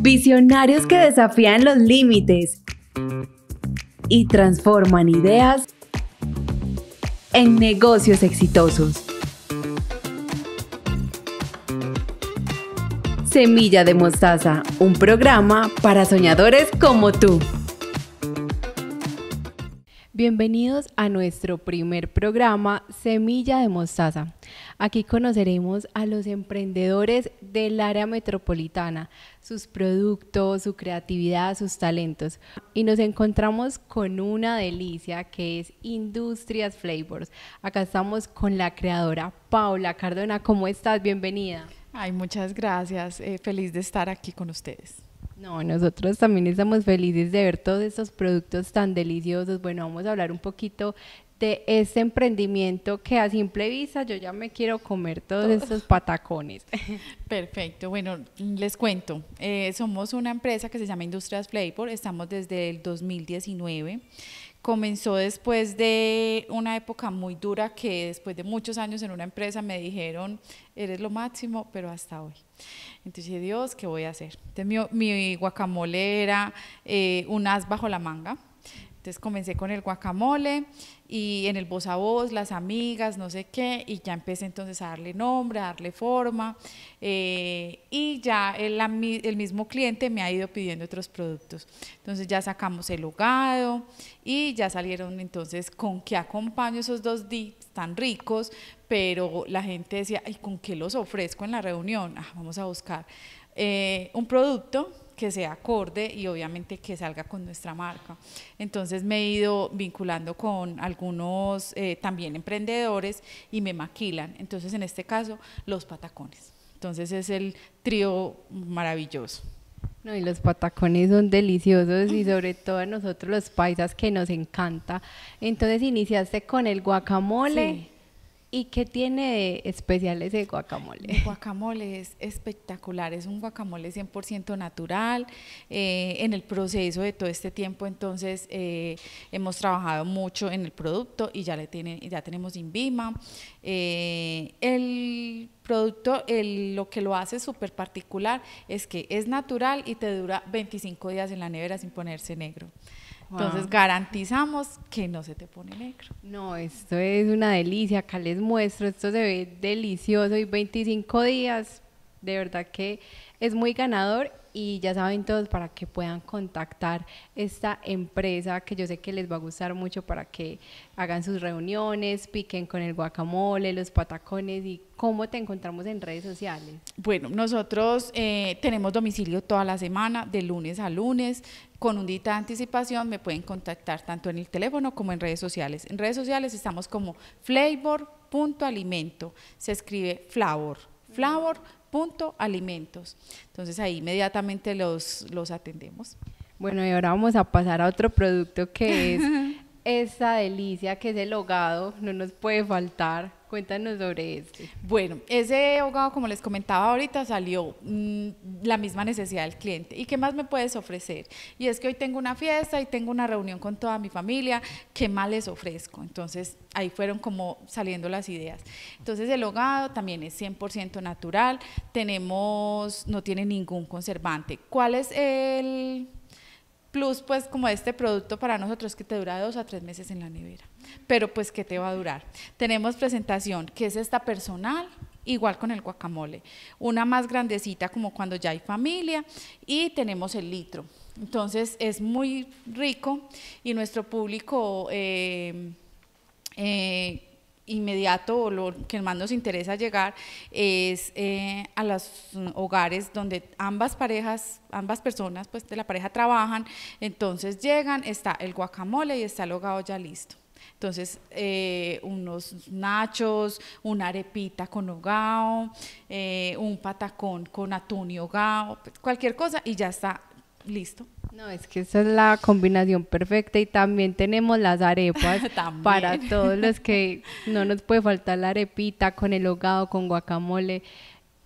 Visionarios que desafían los límites y transforman ideas en negocios exitosos. Semilla de Mostaza, un programa para soñadores como tú. Bienvenidos a nuestro primer programa Semilla de Mostaza. Aquí conoceremos a los emprendedores del área metropolitana, sus productos, su creatividad, sus talentos. Y nos encontramos con una delicia que es Industrias Flavors. Acá estamos con la creadora Paula Cardona. ¿Cómo estás? Bienvenida. Ay, muchas gracias. Eh, feliz de estar aquí con ustedes. No, nosotros también estamos felices de ver todos estos productos tan deliciosos. Bueno, vamos a hablar un poquito de este emprendimiento que a simple vista yo ya me quiero comer todos estos patacones. Perfecto, bueno, les cuento. Eh, somos una empresa que se llama Industrias Flavor, estamos desde el 2019 comenzó después de una época muy dura que después de muchos años en una empresa me dijeron, eres lo máximo, pero hasta hoy. Entonces dije, Dios, ¿qué voy a hacer? Entonces mi, guacamole era eh, un as bajo la manga, entonces comencé con el guacamole y en el voz a voz, las amigas, no sé qué, y ya empecé entonces a darle nombre, a darle forma, eh, y ya el, el, mismo cliente me ha ido pidiendo otros productos. Entonces ya sacamos el hogado y ya salieron entonces con qué acompaño esos dos dips tan ricos, pero la gente decía, ¿y con qué los ofrezco en la reunión? Ah, vamos a buscar eh, un producto que sea acorde y obviamente que salga con nuestra marca. Entonces me he ido vinculando con algunos eh, también emprendedores y me maquilan. Entonces en este caso los patacones. Entonces es el trío maravilloso. No, y los patacones son deliciosos y sobre todo a nosotros los paisas que nos encanta. Entonces iniciaste con el guacamole. ¿Y qué tiene de especial ese guacamole? El guacamole es espectacular, es un guacamole 100% natural. Eh, en el proceso de todo este tiempo, entonces, eh, hemos trabajado mucho en el producto y ya, le tiene, ya tenemos INVIMA. Eh, el producto, lo que lo hace súper particular es que es natural y te dura 25 días en la nevera sin ponerse negro. Entonces garantizamos que no se te pone negro. No, esto es una delicia, acá les muestro, esto se ve delicioso y 25 días, de verdad que es muy ganador y ya saben todos para que puedan contactar esta empresa que yo sé que les va a gustar mucho para que hagan sus reuniones, piquen con el guacamole, los patacones y cómo te encontramos en redes sociales. Bueno, nosotros eh, tenemos domicilio toda la semana, de lunes a lunes. Con un día de anticipación me pueden contactar tanto en el teléfono como en redes sociales. En redes sociales estamos como flavor.alimento. Se escribe flavor. Flavor punto alimentos. Entonces ahí inmediatamente los, los atendemos. Bueno, y ahora vamos a pasar a otro producto que es esa delicia que es el hogado, no nos puede faltar. Cuéntanos sobre este. Bueno, ese abogado, como les comentaba ahorita, salió mm, la misma necesidad del cliente. ¿Y qué más me puedes ofrecer? Y es que hoy tengo una fiesta y tengo una reunión con toda mi familia, ¿qué más les ofrezco? Entonces, ahí fueron como saliendo las ideas. Entonces, el hogado también es 100% natural, tenemos, no tiene ningún conservante. ¿Cuál es el plus, pues, como este producto para nosotros que te dura dos a tres meses en la nevera? pero pues ¿qué te va a durar. Tenemos presentación que es esta personal, igual con el guacamole, una más grandecita como cuando ya hay familia y tenemos el litro. Entonces es muy rico y nuestro público... Eh, eh, inmediato o lo que más nos interesa llegar es eh, a los hogares donde ambas parejas, ambas personas pues de la pareja trabajan, entonces llegan, está el guacamole y está el hogado ya listo. Entonces, eh, unos nachos, una arepita con hogao, eh, un patacón con atún y hogao, pues, cualquier cosa y ya está listo. No, es que esa es la combinación perfecta y también tenemos las arepas para todos los que no nos puede faltar la arepita con el hogao, con guacamole.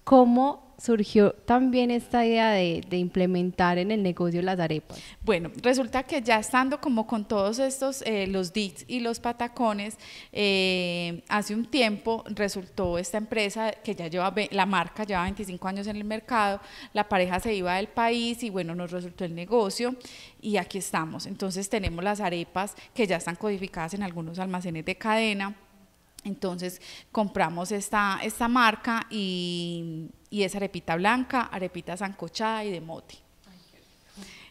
¿Cómo surgió también esta idea de, implementar en el negocio las arepas? Bueno, resulta que ya estando como con todos estos, eh, los DITs y los patacones, eh, hace un tiempo resultó esta empresa que ya lleva, la marca lleva 25 años en el mercado, la pareja se iba del país y bueno, nos resultó el negocio y aquí estamos. Entonces tenemos las arepas que ya están codificadas en algunos almacenes de cadena. Entonces compramos esta, esta marca y y es arepita blanca, arepita sancochada y de mote.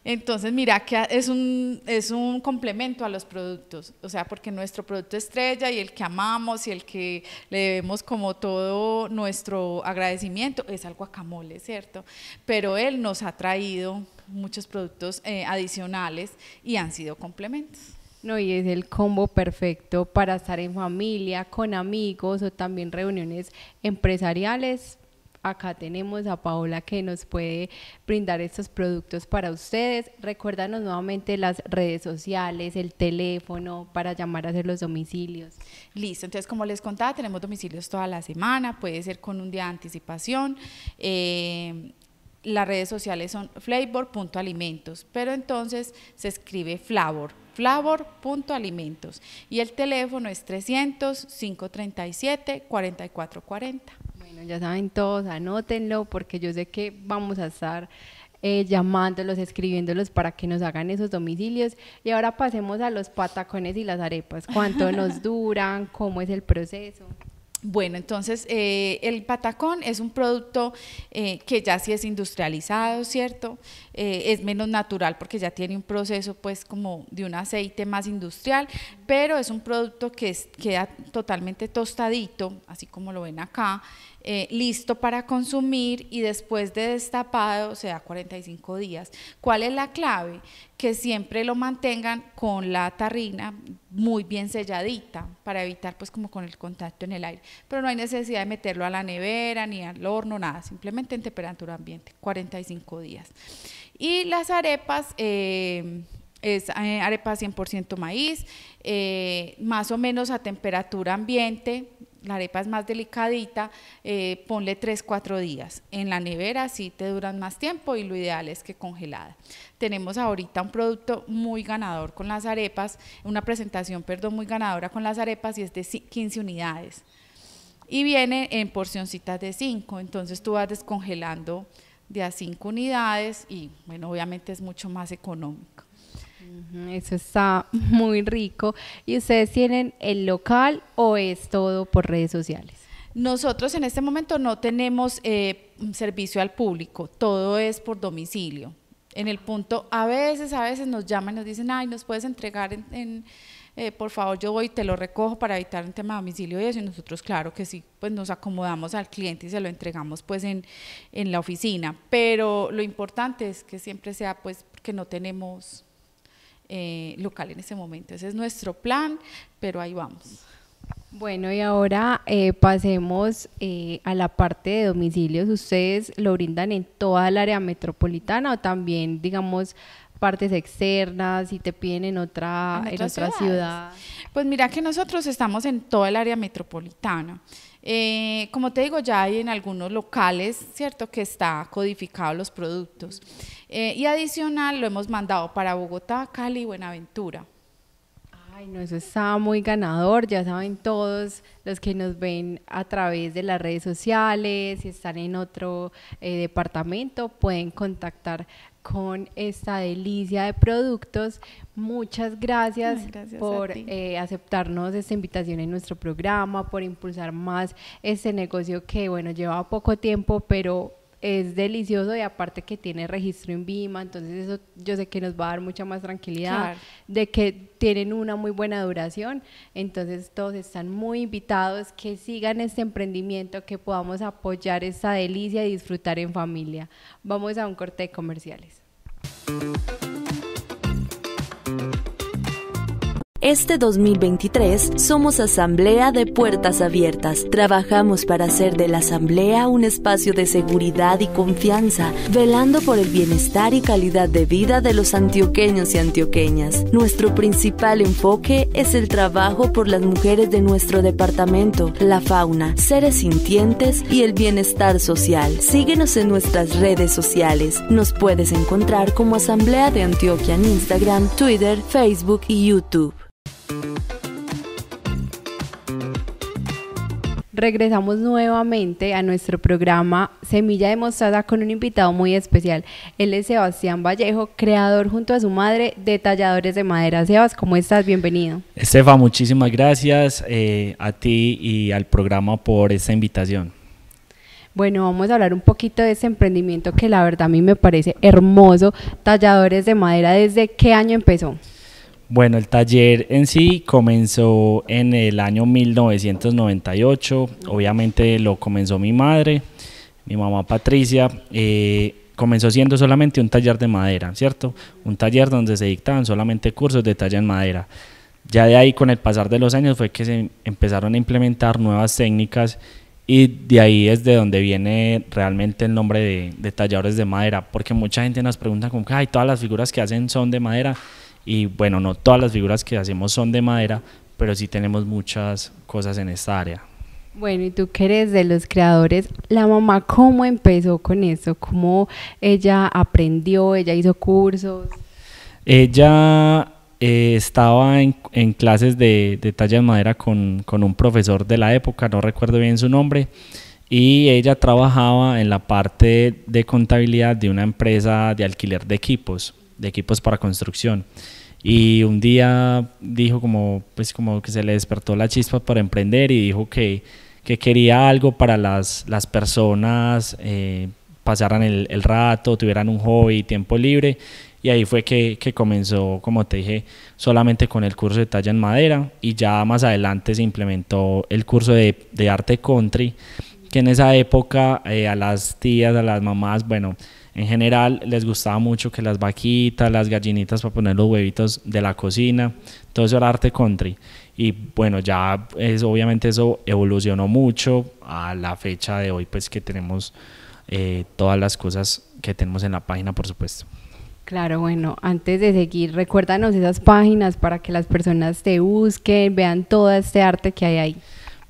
Entonces, mira que es un, es un complemento a los productos, o sea, porque nuestro producto estrella y el que amamos y el que le debemos como todo nuestro agradecimiento es al guacamole, ¿cierto? Pero él nos ha traído muchos productos eh, adicionales y han sido complementos. No, y es el combo perfecto para estar en familia, con amigos o también reuniones empresariales acá tenemos a Paola que nos puede brindar estos productos para ustedes. Recuérdanos nuevamente las redes sociales, el teléfono para llamar a hacer los domicilios. Listo, entonces como les contaba, tenemos domicilios toda la semana, puede ser con un día de anticipación. Eh, las redes sociales son flavor.alimentos, pero entonces se escribe flavor, flavor.alimentos. Y el teléfono es 300 537 4440 ya saben todos, anótenlo porque yo sé que vamos a estar eh, llamándolos, escribiéndolos para que nos hagan esos domicilios. Y ahora pasemos a los patacones y las arepas. ¿Cuánto nos duran? ¿Cómo es el proceso? Bueno, entonces eh, el patacón es un producto eh, que ya sí es industrializado, ¿cierto? es menos natural porque ya tiene un proceso pues como de un aceite más industrial, pero es un producto que es, queda totalmente tostadito, así como lo ven acá, eh, listo para consumir y después de destapado se da 45 días. ¿Cuál es la clave? Que siempre lo mantengan con la tarrina muy bien selladita para evitar pues como con el contacto en el aire. Pero no hay necesidad de meterlo a la nevera ni al horno, nada, simplemente en temperatura ambiente, 45 días. Y las arepas... Eh, es eh, arepa 100% maíz, eh, más o menos a temperatura ambiente, la arepa es más delicadita, eh, ponle 3, 4 días. En la nevera sí te duran más tiempo y lo ideal es que congelada. Tenemos ahorita un producto muy ganador con las arepas, una presentación, perdón, muy ganadora con las arepas y es de 15 unidades. Y viene en porcioncitas de 5, entonces tú vas descongelando de a 5 unidades y bueno, obviamente es mucho más económico. Eso está muy rico. ¿Y ustedes tienen el local o es todo por redes sociales? Nosotros en este momento no tenemos eh, servicio al público, todo es por domicilio. En el punto, a veces, a veces nos llaman y nos dicen, ay, nos puedes entregar en, eh, por favor, yo voy y te lo recojo para evitar un tema de domicilio y eso, y nosotros claro que sí, pues nos acomodamos al cliente y se lo entregamos pues en, en la oficina, pero lo importante es que siempre sea pues que no tenemos eh, local en ese momento. Ese es nuestro plan, pero ahí vamos. Bueno, y ahora eh, pasemos eh, a la parte de domicilios. ¿Ustedes lo brindan en toda el área metropolitana o también, digamos, partes externas, si te piden en otra, en otra ciudad? Pues mira que nosotros estamos en toda el área metropolitana. Eh, como te digo, ya hay en algunos locales, ¿cierto?, que está codificado los productos. Eh, y adicional lo hemos mandado para Bogotá, Cali y Buenaventura eso está muy ganador. Ya saben todos los que nos ven a través de las redes sociales, si están en otro eh, departamento, pueden contactar con esta delicia de productos. Muchas gracias, por eh, aceptarnos esta invitación en nuestro programa, por impulsar más este negocio que, bueno, lleva poco tiempo, pero es delicioso y aparte que tiene registro en Vima, entonces eso yo sé que nos va a dar mucha más tranquilidad, de que tienen una muy buena duración, entonces todos están muy invitados que sigan este emprendimiento, que podamos apoyar esta delicia y disfrutar en familia. Vamos a un corte de comerciales. Este 2023 somos Asamblea de Puertas Abiertas. Trabajamos para hacer de la Asamblea un espacio de seguridad y confianza, velando por el bienestar y calidad de vida de los antioqueños y antioqueñas. Nuestro principal enfoque es el trabajo por las mujeres de nuestro departamento, la fauna, seres sintientes y el bienestar social. Síguenos en nuestras redes sociales. Nos puedes encontrar como Asamblea de Antioquia en Instagram, Twitter, Facebook y YouTube. Regresamos nuevamente a nuestro programa Semilla de con un invitado muy especial. Él es Sebastián Vallejo, creador junto a su madre de Talladores de Madera. Sebas, ¿cómo estás? Bienvenido. Estefa, muchísimas gracias eh, a ti y al programa por esta invitación. Bueno, vamos a hablar un poquito de ese emprendimiento que la verdad a mí me parece hermoso. Talladores de Madera, ¿desde qué año empezó? Bueno, el taller en sí comenzó en el año 1998. Obviamente lo comenzó mi madre, mi mamá Patricia. Eh, comenzó siendo solamente un taller de madera, ¿cierto? Un taller donde se dictaban solamente cursos de talla en madera. Ya de ahí, con el pasar de los años, fue que se empezaron a implementar nuevas técnicas y de ahí es de donde viene realmente el nombre de, talladores de madera, porque mucha gente nos pregunta como, ay, todas las figuras que hacen son de madera y bueno, no todas las figuras que hacemos son de madera, pero sí tenemos muchas cosas en esta área. Bueno, y tú que eres de los creadores, la mamá, ¿cómo empezó con eso? ¿Cómo ella aprendió? ¿Ella hizo cursos? Ella eh, estaba en, clases de, de, talla de madera con, con un profesor de la época, no recuerdo bien su nombre, y ella trabajaba en la parte de contabilidad de una empresa de alquiler de equipos de equipos para construcción. Y un día dijo como, pues como que se le despertó la chispa para emprender y dijo que, que quería algo para las, las personas, eh, pasaran el, el, rato, tuvieran un hobby, tiempo libre. Y ahí fue que, que, comenzó, como te dije, solamente con el curso de talla en madera y ya más adelante se implementó el curso de, de arte country, que en esa época eh, a las tías, a las mamás, bueno, en general les gustaba mucho que las vaquitas, las gallinitas para poner los huevitos de la cocina, todo eso era arte country. Y bueno, ya es, obviamente eso evolucionó mucho a la fecha de hoy, pues que tenemos eh, todas las cosas que tenemos en la página, por supuesto. Claro, bueno, antes de seguir, recuérdanos esas páginas para que las personas te busquen, vean todo este arte que hay ahí.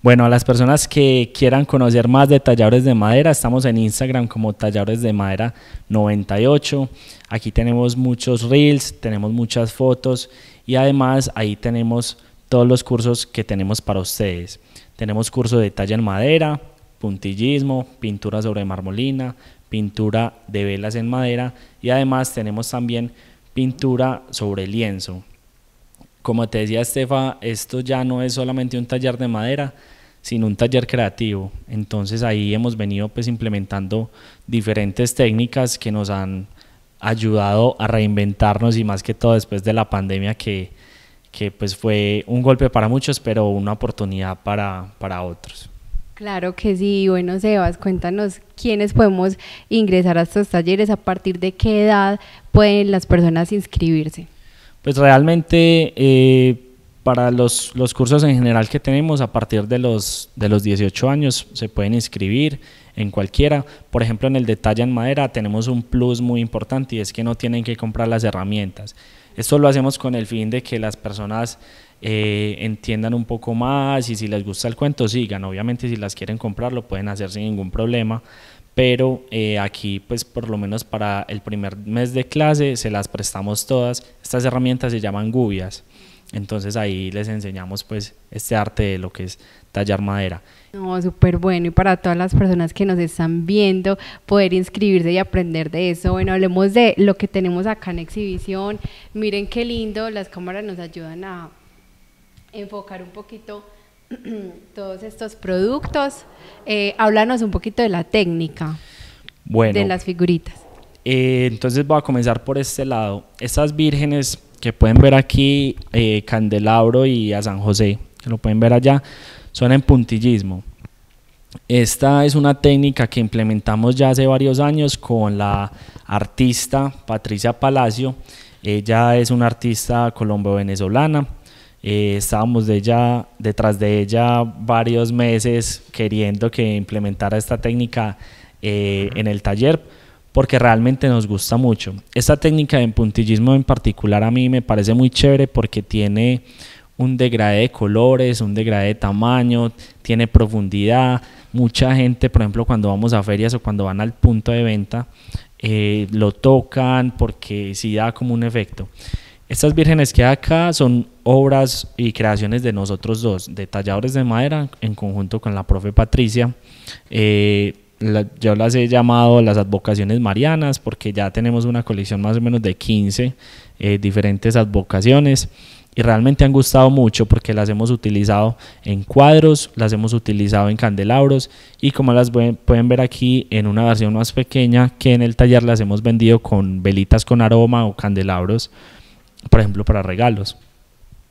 Bueno, a las personas que quieran conocer más de Talladores de Madera, estamos en Instagram como Talladores de Madera 98. Aquí tenemos muchos reels, tenemos muchas fotos y además ahí tenemos todos los cursos que tenemos para ustedes. Tenemos curso de talla en madera, puntillismo, pintura sobre marmolina, pintura de velas en madera y además tenemos también pintura sobre lienzo como te decía Estefa, esto ya no es solamente un taller de madera, sino un taller creativo. Entonces ahí hemos venido pues implementando diferentes técnicas que nos han ayudado a reinventarnos y más que todo después de la pandemia que, que pues fue un golpe para muchos, pero una oportunidad para, para otros. Claro que sí. Bueno, Sebas, cuéntanos quiénes podemos ingresar a estos talleres, a partir de qué edad pueden las personas inscribirse. Pues realmente eh, para los, cursos en general que tenemos a partir de los, de los 18 años se pueden inscribir en cualquiera. Por ejemplo, en el detalle en madera tenemos un plus muy importante y es que no tienen que comprar las herramientas. Esto lo hacemos con el fin de que las personas eh, entiendan un poco más y si les gusta el cuento sigan. Obviamente si las quieren comprar lo pueden hacer sin ningún problema, pero eh, aquí pues por lo menos para el primer mes de clase se las prestamos todas. Estas herramientas se llaman gubias. Entonces ahí les enseñamos pues este arte de lo que es tallar madera. No, súper bueno y para todas las personas que nos están viendo poder inscribirse y aprender de eso. Bueno, hablemos de lo que tenemos acá en exhibición. Miren qué lindo, las cámaras nos ayudan a enfocar un poquito todos estos productos. Eh, háblanos un poquito de la técnica bueno, de las figuritas. Eh, entonces voy a comenzar por este lado. Estas vírgenes que pueden ver aquí, eh, Candelabro y a San José, que lo pueden ver allá, son en puntillismo. Esta es una técnica que implementamos ya hace varios años con la artista Patricia Palacio. Ella es una artista colombo-venezolana eh, estábamos de ella, detrás de ella varios meses queriendo que implementara esta técnica eh, en el taller porque realmente nos gusta mucho. Esta técnica de puntillismo en particular a mí me parece muy chévere porque tiene un degradé de colores, un degradé de tamaño, tiene profundidad. Mucha gente, por ejemplo, cuando vamos a ferias o cuando van al punto de venta, eh, lo tocan porque sí da como un efecto. Estas vírgenes que hay acá son obras y creaciones de nosotros dos, de talladores de madera, en conjunto con la profe Patricia. Eh, yo las he llamado las advocaciones marianas porque ya tenemos una colección más o menos de 15 eh, diferentes advocaciones y realmente han gustado mucho porque las hemos utilizado en cuadros, las hemos utilizado en candelabros y como las pueden ver aquí en una versión más pequeña que en el taller las hemos vendido con velitas con aroma o candelabros por ejemplo, para regalos.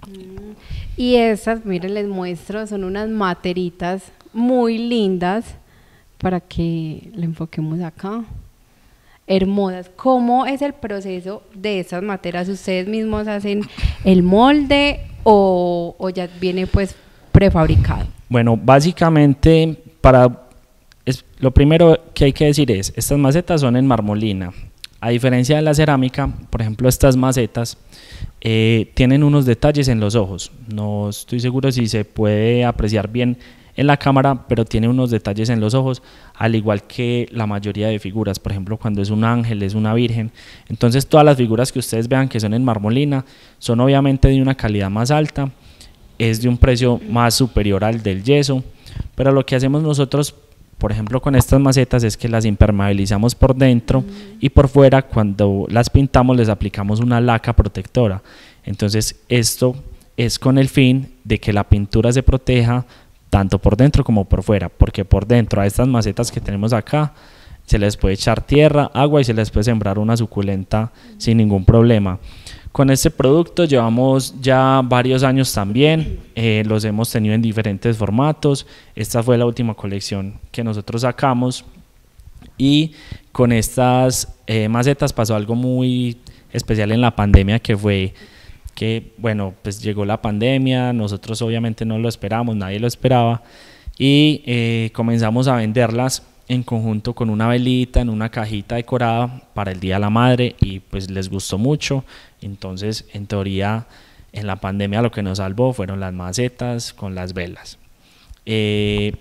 Mm. Y esas, miren, les muestro, son unas materitas muy lindas para que le enfoquemos acá. Hermosas. ¿Cómo es el proceso de esas materas? ¿Ustedes mismos hacen el molde o, ya viene pues prefabricado? Bueno, básicamente para... lo primero que hay que decir es, estas macetas son en marmolina. A diferencia de la cerámica, por ejemplo, estas macetas eh, tienen unos detalles en los ojos. No estoy seguro si se puede apreciar bien en la cámara, pero tiene unos detalles en los ojos, al igual que la mayoría de figuras, por ejemplo, cuando es un ángel, es una virgen. Entonces, todas las figuras que ustedes vean que son en marmolina son obviamente de una calidad más alta, es de un precio más superior al del yeso, pero lo que hacemos nosotros por ejemplo con estas macetas es que las impermeabilizamos por dentro y por fuera cuando las pintamos les aplicamos una laca protectora. Entonces esto es con el fin de que la pintura se proteja tanto por dentro como por fuera, porque por dentro a estas macetas que tenemos acá se les puede echar tierra, agua y se les puede sembrar una suculenta sin ningún problema. Con este producto llevamos ya varios años también, eh, los hemos tenido en diferentes formatos. Esta fue la última colección que nosotros sacamos y con estas eh, macetas pasó algo muy especial en la pandemia que fue que, bueno, pues llegó la pandemia, nosotros obviamente no lo esperamos, nadie lo esperaba y eh, comenzamos a venderlas en conjunto con una velita en una cajita decorada para el Día de la Madre y pues les gustó mucho. Entonces, en teoría, en la pandemia lo que nos salvó fueron las macetas con las velas. Eh,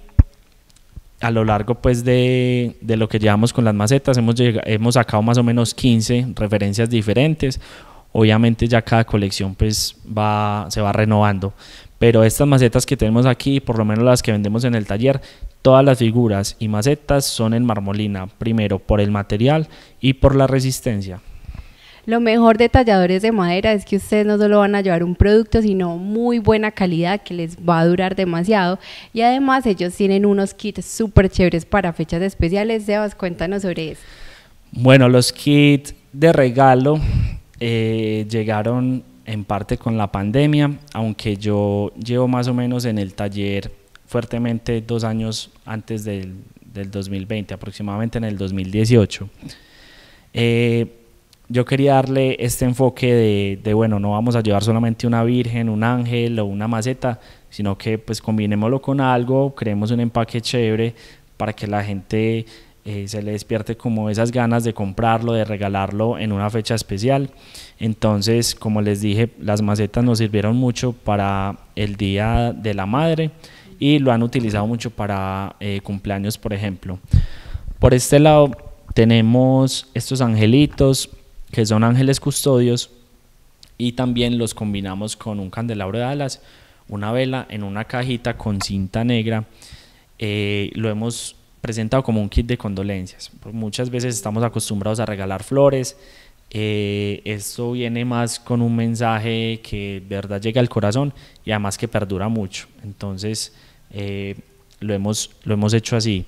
a lo largo pues de, de, lo que llevamos con las macetas hemos, hemos sacado más o menos 15 referencias diferentes. Obviamente ya cada colección pues va, se va renovando, pero estas macetas que tenemos aquí, por lo menos las que vendemos en el taller, todas las figuras y macetas son en marmolina, primero por el material y por la resistencia. Lo mejor de talladores de madera es que ustedes no solo van a llevar un producto, sino muy buena calidad que les va a durar demasiado. Y además ellos tienen unos kits súper chéveres para fechas especiales. Sebas, cuéntanos sobre eso. Bueno, los kits de regalo eh, llegaron en parte con la pandemia, aunque yo llevo más o menos en el taller fuertemente dos años antes del, 2020, aproximadamente en el 2018. Eh, yo quería darle este enfoque de, de, bueno, no vamos a llevar solamente una virgen, un ángel o una maceta, sino que pues combinémoslo con algo, creemos un empaque chévere para que la gente eh, se le despierte como esas ganas de comprarlo, de regalarlo en una fecha especial. Entonces, como les dije, las macetas nos sirvieron mucho para el Día de la Madre y lo han utilizado mucho para eh, cumpleaños, por ejemplo. Por este lado tenemos estos angelitos, que son ángeles custodios, y también los combinamos con un candelabro de alas, una vela en una cajita con cinta negra. Eh, lo hemos presentado como un kit de condolencias. Muchas veces estamos acostumbrados a regalar flores. Eh, esto viene más con un mensaje que de verdad llega al corazón y además que perdura mucho. Entonces, eh, lo, hemos, lo hemos hecho así.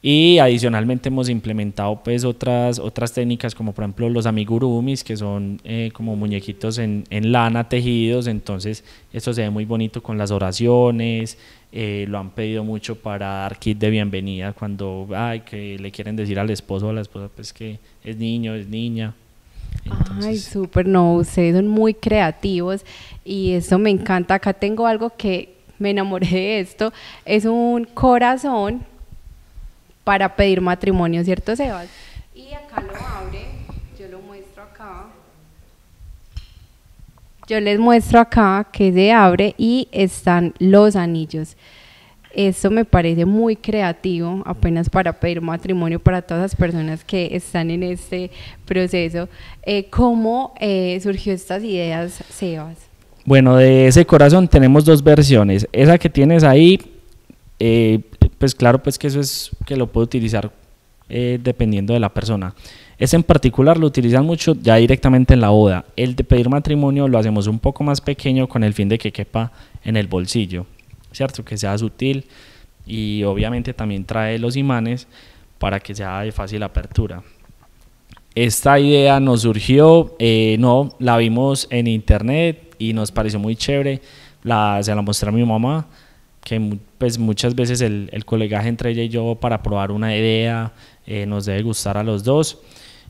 Y adicionalmente hemos implementado pues otras, otras técnicas como por ejemplo los amigurumis que son eh, como muñequitos en, lana tejidos, entonces esto se ve muy bonito con las oraciones, eh, lo han pedido mucho para dar kit de bienvenida cuando ay, que le quieren decir al esposo o a la esposa pues que es niño, es niña. ay, súper, no, ustedes son muy creativos y eso me encanta. Acá tengo algo que me enamoré de esto, es un corazón para pedir matrimonio, ¿cierto, Sebas? Y acá lo abre, yo lo muestro acá. Yo les muestro acá que se abre y están los anillos. Esto me parece muy creativo, apenas para pedir matrimonio para todas las personas que están en este proceso. Eh, ¿Cómo eh, surgió estas ideas, Sebas? Bueno, de ese corazón tenemos dos versiones. Esa que tienes ahí eh, pues claro, pues que eso es que lo puede utilizar eh, dependiendo de la persona. Ese en particular lo utilizan mucho ya directamente en la boda. El de pedir matrimonio lo hacemos un poco más pequeño con el fin de que quepa en el bolsillo, ¿cierto? Que sea sutil y obviamente también trae los imanes para que sea de fácil apertura. Esta idea nos surgió, eh, no, la vimos en internet y nos pareció muy chévere. La, se la mostré a mi mamá que pues muchas veces el, el, colegaje entre ella y yo para probar una idea eh, nos debe gustar a los dos.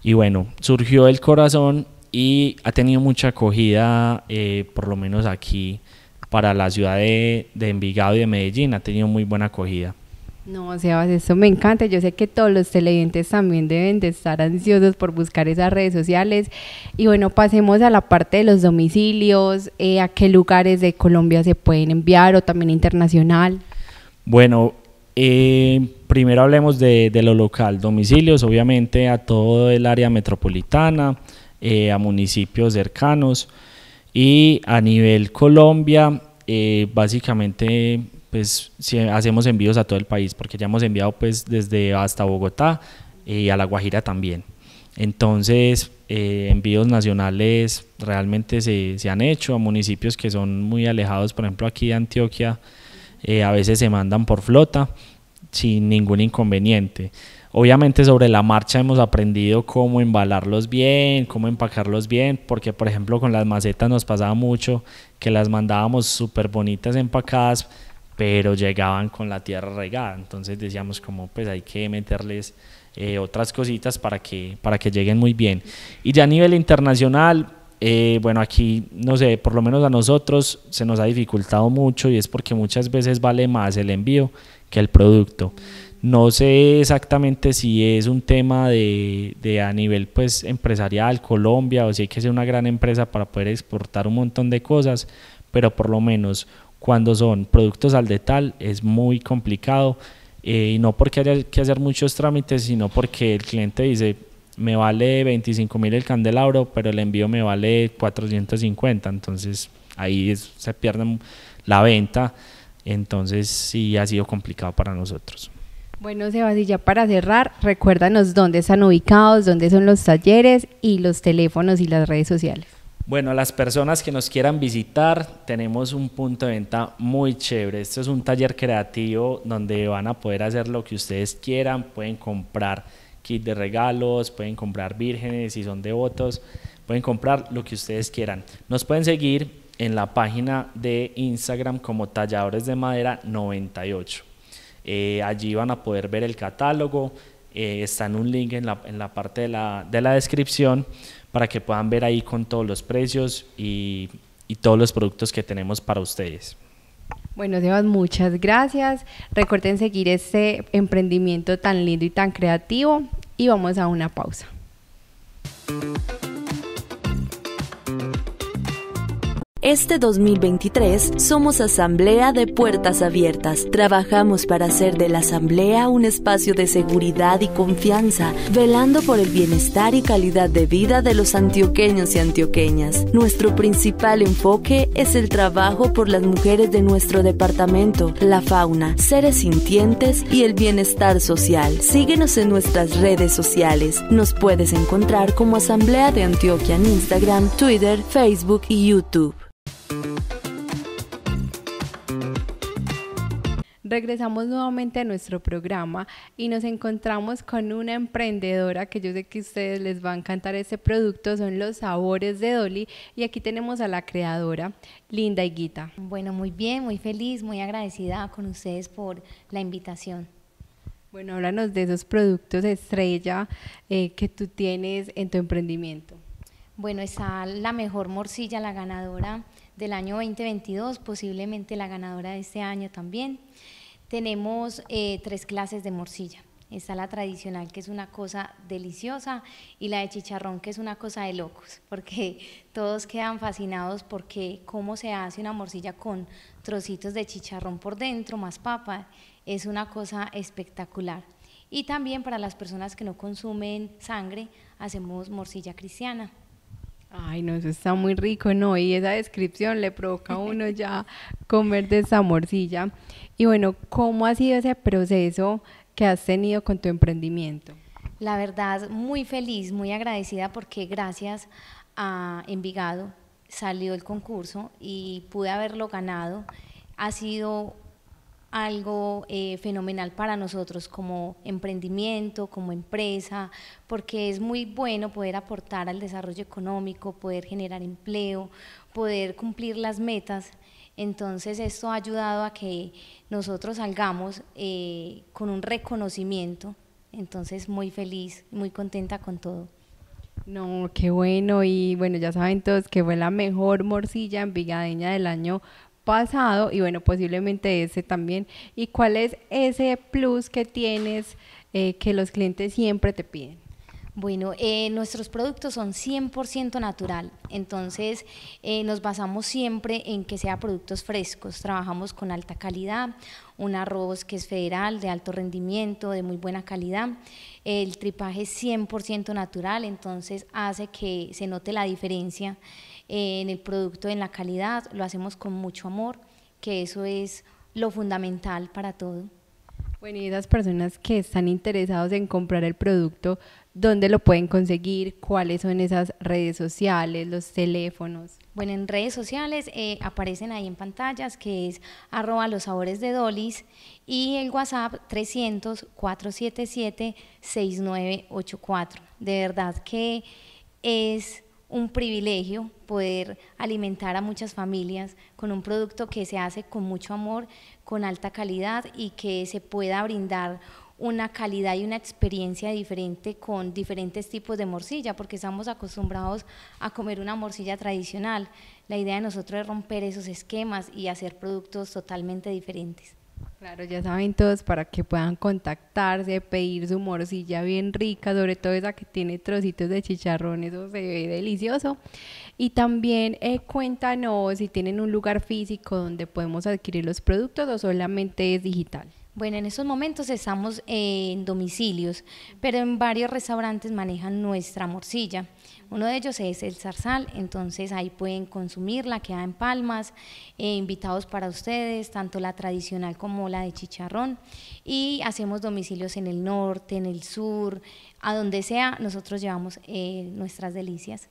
Y bueno, surgió el corazón y ha tenido mucha acogida, eh, por lo menos aquí, para la ciudad de, de Envigado y de Medellín, ha tenido muy buena acogida. No, Sebas, eso me encanta. Yo sé que todos los televidentes también deben de estar ansiosos por buscar esas redes sociales. Y bueno, pasemos a la parte de los domicilios, eh, a qué lugares de Colombia se pueden enviar o también internacional. Bueno, eh, primero hablemos de, lo local, domicilios, obviamente a todo el área metropolitana, eh, a municipios cercanos y a nivel Colombia, básicamente pues si hacemos envíos a todo el país, porque ya hemos enviado pues desde hasta Bogotá eh, y a La Guajira también. Entonces, eh, envíos nacionales realmente se, se, han hecho a municipios que son muy alejados, por ejemplo aquí de Antioquia, eh, a veces se mandan por flota sin ningún inconveniente. Obviamente sobre la marcha hemos aprendido cómo embalarlos bien, cómo empacarlos bien, porque por ejemplo con las macetas nos pasaba mucho que las mandábamos súper bonitas empacadas, pero llegaban con la tierra regada. Entonces decíamos como pues hay que meterles eh, otras cositas para que, para que lleguen muy bien. Y ya a nivel internacional, eh, bueno, aquí, no sé, por lo menos a nosotros se nos ha dificultado mucho y es porque muchas veces vale más el envío que el producto. No sé exactamente si es un tema de, de, a nivel pues empresarial, Colombia, o si hay que ser una gran empresa para poder exportar un montón de cosas, pero por lo menos cuando son productos al detal es muy complicado eh, y no porque haya que hacer muchos trámites, sino porque el cliente dice, me vale 25 mil el candelabro, pero el envío me vale 450, entonces ahí se pierde la venta, entonces sí ha sido complicado para nosotros. Bueno, Sebastián, ya para cerrar, recuérdanos dónde están ubicados, dónde son los talleres y los teléfonos y las redes sociales. Bueno, las personas que nos quieran visitar, tenemos un punto de venta muy chévere. Esto es un taller creativo donde van a poder hacer lo que ustedes quieran, pueden comprar kit de regalos, pueden comprar vírgenes si son devotos, pueden comprar lo que ustedes quieran. Nos pueden seguir en la página de Instagram como Talladores de Madera 98. Eh, allí van a poder ver el catálogo, eh, está en un link en la, parte de la descripción para que puedan ver ahí con todos los precios y, todos los productos que tenemos para ustedes. Bueno, Sebas, muchas gracias. Recuerden seguir este emprendimiento tan lindo y tan creativo y vamos a una pausa. Este 2023 somos Asamblea de Puertas Abiertas. Trabajamos para hacer de la Asamblea un espacio de seguridad y confianza, velando por el bienestar y calidad de vida de los antioqueños y antioqueñas. Nuestro principal enfoque es el trabajo por las mujeres de nuestro departamento, la fauna, seres sintientes y el bienestar social. Síguenos en nuestras redes sociales. Nos puedes encontrar como Asamblea de Antioquia en Instagram, Twitter, Facebook y YouTube. Regresamos nuevamente a nuestro programa y nos encontramos con una emprendedora que yo sé que a ustedes les va a encantar este producto, son los sabores de Dolly y aquí tenemos a la creadora Linda Higuita. Bueno, muy bien, muy feliz, muy agradecida con ustedes por la invitación. Bueno, háblanos de esos productos estrella eh, que tú tienes en tu emprendimiento. Bueno, está la mejor morcilla, la ganadora del año 2022, posiblemente la ganadora de este año también tenemos eh, tres clases de morcilla. Está la tradicional, que es una cosa deliciosa, y la de chicharrón, que es una cosa de locos, porque todos quedan fascinados porque cómo se hace una morcilla con trocitos de chicharrón por dentro, más papa, es una cosa espectacular. Y también para las personas que no consumen sangre, hacemos morcilla cristiana, Ay, no, eso está muy rico, ¿no? Y esa descripción le provoca a uno ya comer de esa morcilla. Y bueno, ¿cómo ha sido ese proceso que has tenido con tu emprendimiento? La verdad, muy feliz, muy agradecida porque gracias a Envigado salió el concurso y pude haberlo ganado. Ha sido algo eh, fenomenal para nosotros como emprendimiento, como empresa, porque es muy bueno poder aportar al desarrollo económico, poder generar empleo, poder cumplir las metas. Entonces esto ha ayudado a que nosotros salgamos eh, con un reconocimiento. Entonces muy feliz, muy contenta con todo. No, qué bueno. Y bueno, ya saben todos que fue la mejor morcilla en Vigadeña del año pasado y bueno, posiblemente ese también. ¿Y cuál es ese plus que tienes eh, que los clientes siempre te piden? Bueno, eh, nuestros productos son 100% natural, entonces eh, nos basamos siempre en que sea productos frescos, trabajamos con alta calidad, un arroz que es federal, de alto rendimiento, de muy buena calidad, el tripaje es 100% natural, entonces hace que se note la diferencia eh, en el producto, en la calidad, lo hacemos con mucho amor, que eso es lo fundamental para todo. Bueno, y esas personas que están interesados en comprar el producto, ¿dónde lo pueden conseguir? ¿Cuáles son esas redes sociales, los teléfonos? Bueno, en redes sociales eh, aparecen ahí en pantallas, que es arroba los sabores de Dolis y el WhatsApp 300-477-6984. De verdad que es un privilegio poder alimentar a muchas familias con un producto que se hace con mucho amor, con alta calidad y que se pueda brindar una calidad y una experiencia diferente con diferentes tipos de morcilla, porque estamos acostumbrados a comer una morcilla tradicional. La idea de nosotros es romper esos esquemas y hacer productos totalmente diferentes. Claro, ya saben todos para que puedan contactarse, pedir su morcilla bien rica, sobre todo esa que tiene trocitos de chicharrón, eso se ve delicioso. Y también eh, cuéntanos si tienen un lugar físico donde podemos adquirir los productos o solamente es digital. Bueno, en estos momentos estamos en domicilios, pero en varios restaurantes manejan nuestra morcilla. Uno de ellos es el zarzal, entonces ahí pueden consumirla, queda en palmas, eh, invitados para ustedes, tanto la tradicional como la de chicharrón. Y hacemos domicilios en el norte, en el sur, a donde sea, nosotros llevamos eh, nuestras delicias.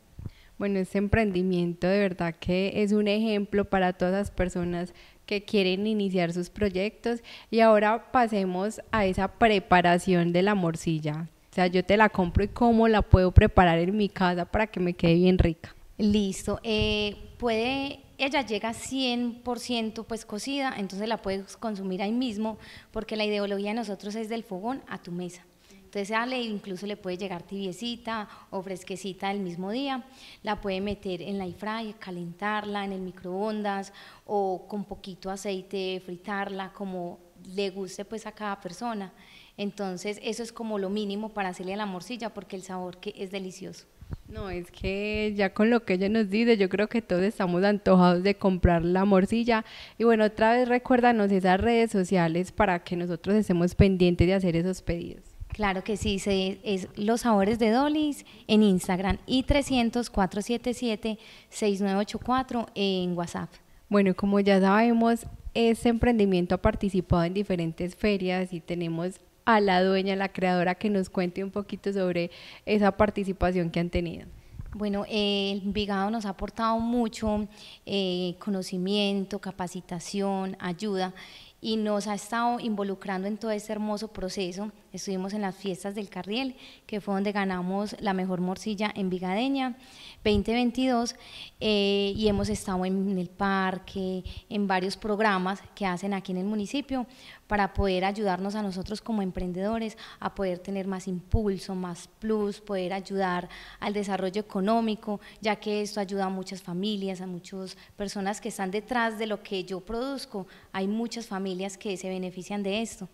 Bueno, este emprendimiento de verdad que es un ejemplo para todas las personas que quieren iniciar sus proyectos. Y ahora pasemos a esa preparación de la morcilla yo te la compro y cómo la puedo preparar en mi casa para que me quede bien rica. Listo. Eh, puede, ella llega 100% pues cocida, entonces la puedes consumir ahí mismo, porque la ideología de nosotros es del fogón a tu mesa. Entonces dale incluso le puede llegar tibiecita o fresquecita el mismo día. La puede meter en la air calentarla en el microondas o con poquito aceite fritarla, como le guste pues a cada persona. Entonces, eso es como lo mínimo para hacerle a la morcilla porque el sabor que es delicioso. No, es que ya con lo que ella nos dice, yo creo que todos estamos antojados de comprar la morcilla. Y bueno, otra vez recuérdanos esas redes sociales para que nosotros estemos pendientes de hacer esos pedidos. Claro que sí, se, es Los Sabores de Dolis en Instagram y 300-477-6984 en WhatsApp. Bueno, como ya sabemos, este emprendimiento ha participado en diferentes ferias y tenemos a la dueña, la creadora, que nos cuente un poquito sobre esa participación que han tenido. Bueno, el Vigado nos ha aportado mucho eh, conocimiento, capacitación, ayuda y nos ha estado involucrando en todo este hermoso proceso estuvimos en las fiestas del Carriel, que fue donde ganamos la mejor morcilla en Vigadeña 2022, eh, y hemos estado en el parque, en varios programas que hacen aquí en el municipio para poder ayudarnos a nosotros como emprendedores a poder tener más impulso, más plus, poder ayudar al desarrollo económico, ya que esto ayuda a muchas familias, a muchas personas que están detrás de lo que yo produzco. Hay muchas familias que se benefician de esto.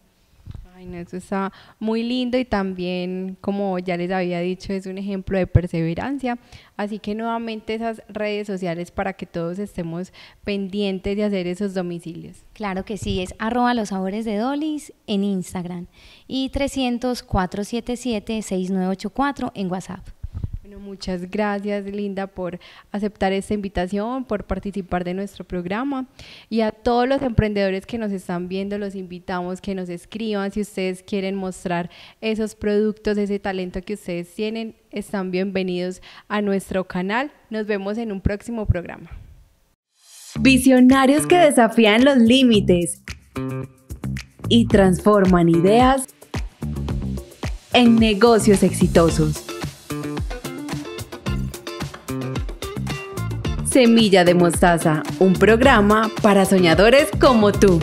Ay, no, eso está muy lindo y también, como ya les había dicho, es un ejemplo de perseverancia. Así que nuevamente esas redes sociales para que todos estemos pendientes de hacer esos domicilios. Claro que sí, es arroba los sabores de Dolis en Instagram y 300 477 6984 en WhatsApp muchas gracias Linda por aceptar esta invitación, por participar de nuestro programa y a todos los emprendedores que nos están viendo, los invitamos que nos escriban si ustedes quieren mostrar esos productos, ese talento que ustedes tienen, están bienvenidos a nuestro canal. Nos vemos en un próximo programa. Visionarios que desafían los límites y transforman ideas en negocios exitosos. Semilla de Mostaza, un programa para soñadores como tú.